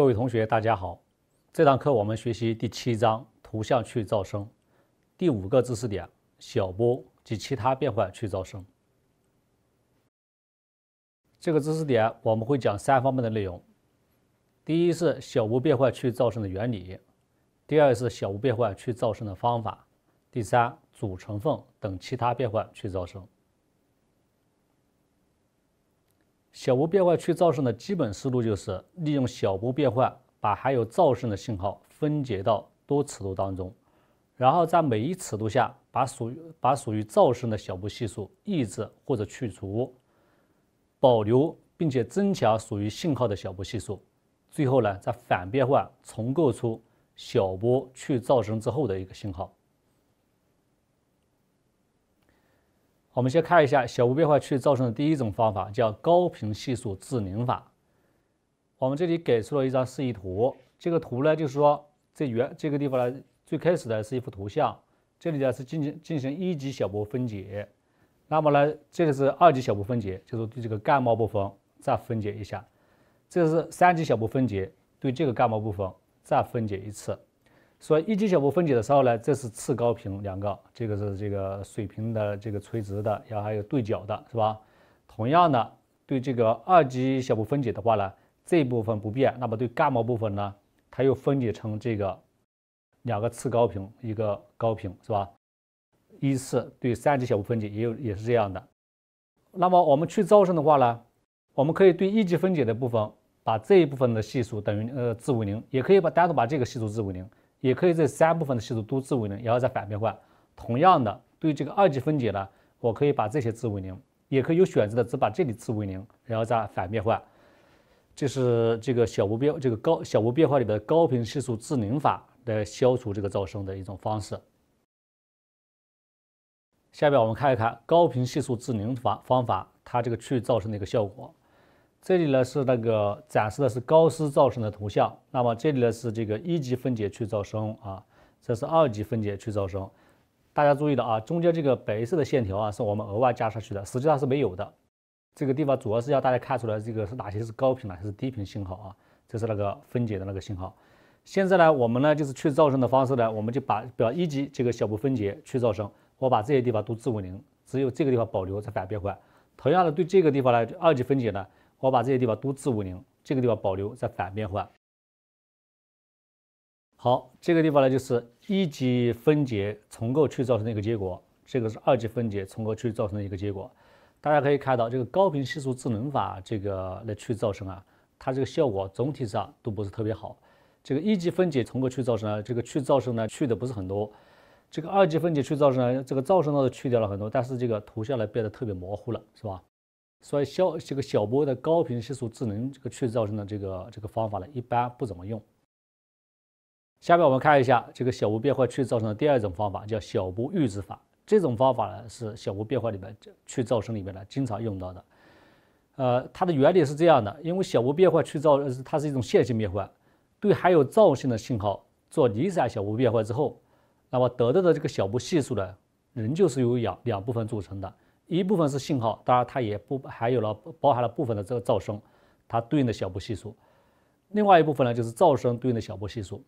各位同学，大家好。这堂课我们学习第七章图像去噪声第五个知识点：小波及其他变换去噪声。这个知识点我们会讲三方面的内容：第一是小波变换去噪声的原理；第二是小波变换去噪声的方法；第三，组成分等其他变换去噪声。小波变换去噪声的基本思路就是利用小波变换把含有噪声的信号分解到多尺度当中，然后在每一尺度下把属把属于噪声的小波系数抑制或者去除，保留并且增强属于信号的小波系数，最后呢再反变换重构出小波去噪声之后的一个信号。我们先看一下小波变化器噪声的第一种方法，叫高频系数自凝法。我们这里给出了一张示意图，这个图呢就是说，这原这个地方呢，最开始的是一幅图像，这里呢是进行进行一级小波分解，那么呢这个是二级小波分解，就是对这个干毛部分再分解一下，这是三级小波分解，对这个干毛部分再分解一次。说一级小步分解的时候呢，这是次高频两个，这个是这个水平的，这个垂直的，然后还有对角的，是吧？同样的，对这个二级小步分解的话呢，这一部分不变，那么对伽马部分呢，它又分解成这个两个次高频，一个高频，是吧？依次对三级小部分解也有也是这样的。那么我们去噪声的话呢，我们可以对一级分解的部分，把这一部分的系数等于呃自为零，也可以把单独把这个系数自为零。也可以这三部分的系数都自为零，然后再反变换。同样的，对这个二级分解呢，我可以把这些自为零，也可以有选择的只把这里自为零，然后再反变换。这是这个小波标这个高小波变化里的高频系数自零法来消除这个噪声的一种方式。下面我们看一看高频系数自零法方法它这个去噪声的一个效果。这里呢是那个展示的是高斯噪声的图像。那么这里呢是这个一级分解去噪声啊，这是二级分解去噪声。大家注意的啊，中间这个白色的线条啊是我们额外加上去的，实际上是没有的。这个地方主要是要大家看出来这个是哪些是高频的，还是低频信号啊？这是那个分解的那个信号。现在呢，我们呢就是去噪声的方式呢，我们就把表一级这个小部分解去噪声，我把这些地方都置为零，只有这个地方保留才反变换。同样的，对这个地方呢，就二级分解呢。我把这些地方都置为零，这个地方保留在反变换。好，这个地方呢就是一级分解重构去噪声的一个结果，这个是二级分解重构去噪声的一个结果。大家可以看到，这个高频系数智能法这个来去噪声啊，它这个效果总体上都不是特别好。这个一级分解重构去噪声，这个去噪声呢去的不是很多。这个二级分解去噪声，呢，这个噪声倒是去掉了很多，但是这个图像呢变得特别模糊了，是吧？所以消这个小波的高频系数智能这个去噪声的这个这个方法呢，一般不怎么用。下面我们看一下这个小波变换去噪声的第二种方法，叫小波预制法。这种方法呢是小波变换里面去噪声里面呢经常用到的。呃，它的原理是这样的：因为小波变换去噪，它是一种线性变换，对含有噪声的信号做离散小波变换之后，那么得到的这个小波系数呢，仍旧是由两两部分组成的。一部分是信号，当然它也不还有了包含了部分的这个噪声，它对应的小波系数。另外一部分呢，就是噪声对应的小波系数。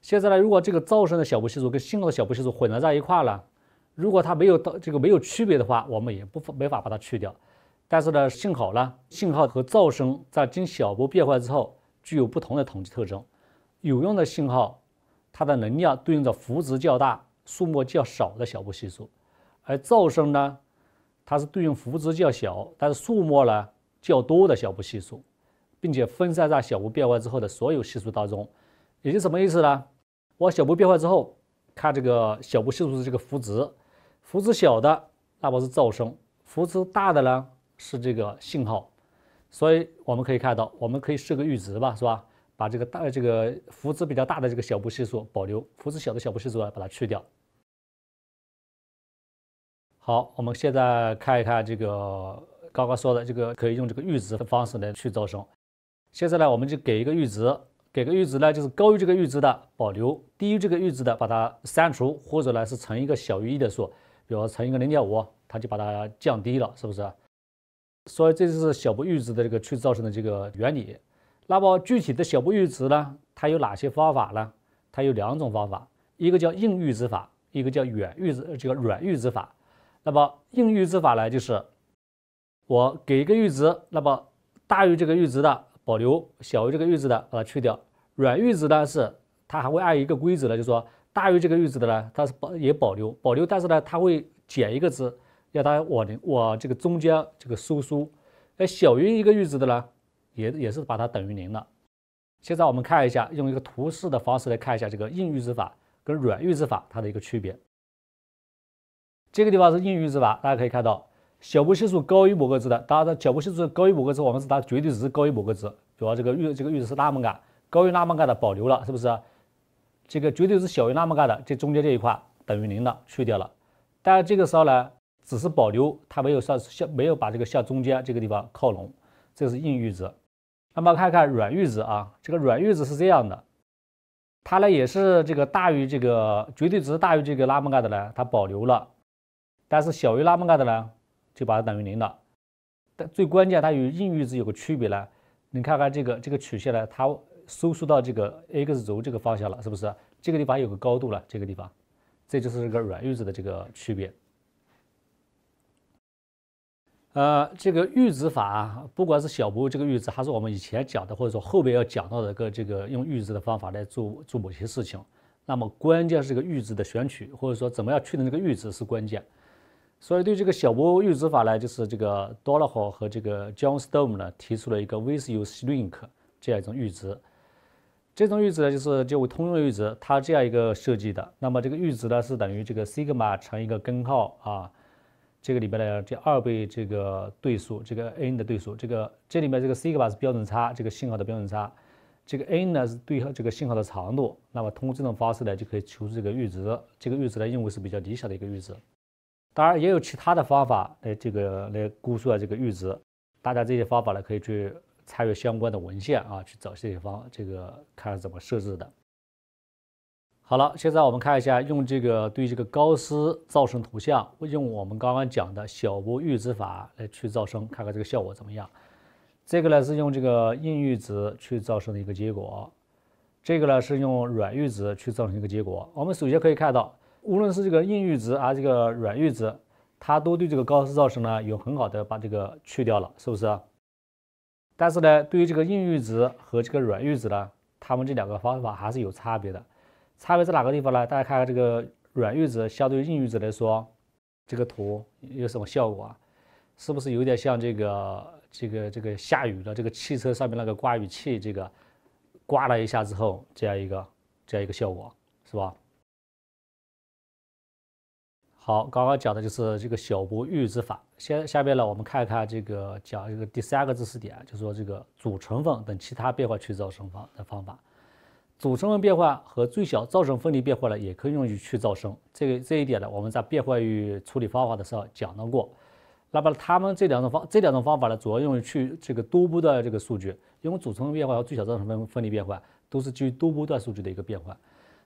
现在呢，如果这个噪声的小波系数跟信号的小波系数混杂在一块了，如果它没有到这个没有区别的话，我们也不没法把它去掉。但是呢，幸好呢，信号和噪声在经小波变换之后具有不同的统计特征。有用的信号，它的能量对应着幅值较大，数目较少的小波系数，而噪声呢？它是对应幅值较小，但是数目呢较多的小步系数，并且分散在小步变换之后的所有系数当中。也就什么意思呢？我小步变换之后，看这个小步系数的这个幅值，幅值小的那不是噪声，幅值大的呢是这个信号。所以我们可以看到，我们可以设个阈值吧，是吧？把这个大的这个幅值比较大的这个小步系数保留，幅值小的小步系数呢把它去掉。好，我们现在看一看这个刚刚说的这个可以用这个阈值的方式来去噪声。现在呢，我们就给一个阈值，给个阈值呢，就是高于这个阈值的保留，低于这个阈值的把它删除，或者呢是乘一个小于一的数，比如乘一个零点五，它就把它降低了，是不是？所以这就是小波阈值的这个去噪声的这个原理。那么具体的小波阈值呢，它有哪些方法呢？它有两种方法，一个叫硬阈值法，一个叫软阈值，个软阈值法。那么硬阈值法呢，就是我给一个阈值，那么大于这个阈值的保留，小于这个阈值的把它去掉。软阈值呢是它还会按一个规则呢，就是说大于这个阈值的呢，它是保也保留保留，但是呢它会减一个值，让它往往这个中间这个收缩。哎，小于一个阈值的呢，也也是把它等于零了。现在我们看一下，用一个图示的方式来看一下这个硬阈值法跟软阈值法它的一个区别。这个地方是硬阈值法，大家可以看到，小波系数高于某个值的，当然它小波系数高于某个值，我们是它绝对值高于某个值，主要这个阈这个阈值是拉姆杆，高于拉姆杆的保留了，是不是？这个绝对值小于拉姆杆的，这中间这一块等于零了，去掉了。但是这个时候呢，只是保留它，没有向向没有把这个向中间这个地方靠拢，这是硬阈值。那么看看软阈值啊，这个软阈值是这样的，它呢也是这个大于这个绝对值大于这个拉姆杆的呢，它保留了。但是小于拉姆达的呢，就把它等于零了。但最关键，它与硬阈值有个区别呢。你看看这个这个曲线呢，它收缩到这个 x 轴这个方向了，是不是？这个地方有个高度了，这个地方，这就是这个软阈值的这个区别。呃，这个阈值法，不管是小波这个阈值，还是我们以前讲的，或者说后边要讲到一个这个用阈值的方法来做做某些事情，那么关键是这个阈值的选取，或者说怎么样确定这个阈值是关键。所以对这个小波阈值法呢，就是这个 Dollar 和这个 John Stom 呢提出了一个 v c u shrink 这样一种阈值。这种阈值呢就是就为通用的阈值，它这样一个设计的。那么这个阈值呢是等于这个 sigma 乘一个根号啊，这个里边的这二倍这个对数，这个 n 的对数，这个这里面这个 sigma 是标准差，这个信号的标准差，这个 n 呢是对这个信号的长度。那么通过这种方式呢，就可以求出这个阈值。这个阈值呢认为是比较理想的一个阈值。当然也有其他的方法来这个来估算这个阈值，大家这些方法呢可以去查阅相关的文献啊，去找这些方这个看看怎么设置的。好了，现在我们看一下用这个对这个高斯噪声图像用我们刚刚讲的小波阈值法来去噪声，看看这个效果怎么样。这个呢是用这个硬阈值去噪声的一个结果，这个呢是用软阈值去噪声一个结果。我们首先可以看到。无论是这个硬阈值啊，这个软阈值，它都对这个高斯噪声呢有很好的把这个去掉了，是不是？但是呢，对于这个硬阈值和这个软阈值呢，它们这两个方法还是有差别的。差别在哪个地方呢？大家看看这个软阈值相对于硬阈值来说，这个图有什么效果啊？是不是有点像这个这个这个下雨的这个汽车上面那个刮雨器这个刮了一下之后，这样一个这样一个效果，是吧？好，刚刚讲的就是这个小波预之法。先下面呢，我们看看这个讲一个第三个知识点，就是说这个主成分等其他变化去噪声方的方法。主成分变换和最小噪声分离变换呢，也可以用于去噪声。这个这一点呢，我们在变换域处理方法的时候讲到过。那么它们这两种方这两种方法呢，主要用于去这个多波段这个数据，因为主成分变换和最小噪声分分离变换都是基于多波段数据的一个变换，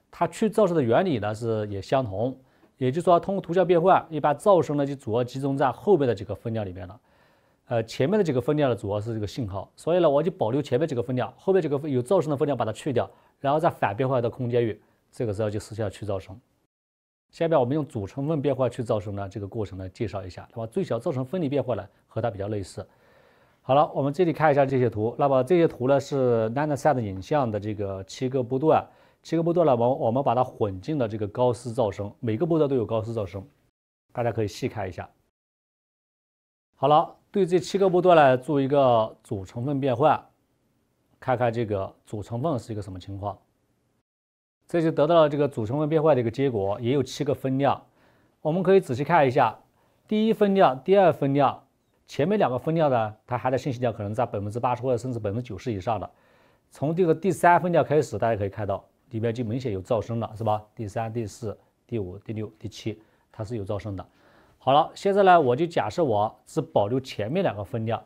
它去噪声的原理呢是也相同。也就是说，通过图像变换，你把噪声呢就主要集中在后面的几个分量里面了。呃，前面的几个分量呢，主要是这个信号，所以呢，我就保留前面几个分量，后面几个有噪声的分量把它去掉，然后再反变换到空间域，这个时候就实现了去噪声。下面我们用主成分变换去噪声呢，这个过程呢，介绍一下，那么最小噪声分离变换呢，和它比较类似。好了，我们这里看一下这些图，那么这些图呢是 n a n d s a t 影像的这个切割波段。七个波段呢，我我们把它混进了这个高斯噪声，每个波段都有高斯噪声，大家可以细看一下。好了，对这七个波段呢做一个主成分变换，看看这个主成分是一个什么情况。这就得到了这个主成分变换的一个结果，也有七个分量，我们可以仔细看一下。第一分量、第二分量，前面两个分量呢，它含的信息量可能在百分之八十或者甚至百分之九十以上的。从这个第三分量开始，大家可以看到。里面就明显有噪声了，是吧？第三、第四、第五、第六、第七，它是有噪声的。好了，现在呢，我就假设我是保留前面两个分量，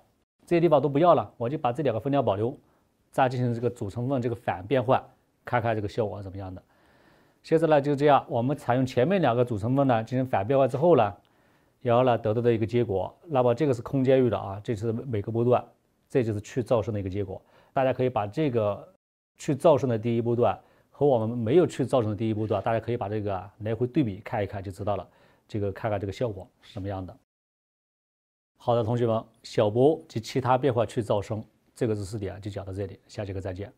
这些地方都不要了，我就把这两个分量保留，再进行这个主成分这个反变换，看看这个效果怎么样的。现在呢，就这样，我们采用前面两个主成分呢进行反变换之后呢，然后呢得到的一个结果。那么这个是空间域的啊，这是每个波段，这就是去噪声的一个结果。大家可以把这个去噪声的第一波段。和我们没有去造成的第一步对吧？大家可以把这个来回对比看一看就知道了。这个看看这个效果是什么样的。好的，同学们，小波及其他变化去噪声这个知识点就讲到这里，下节课再见。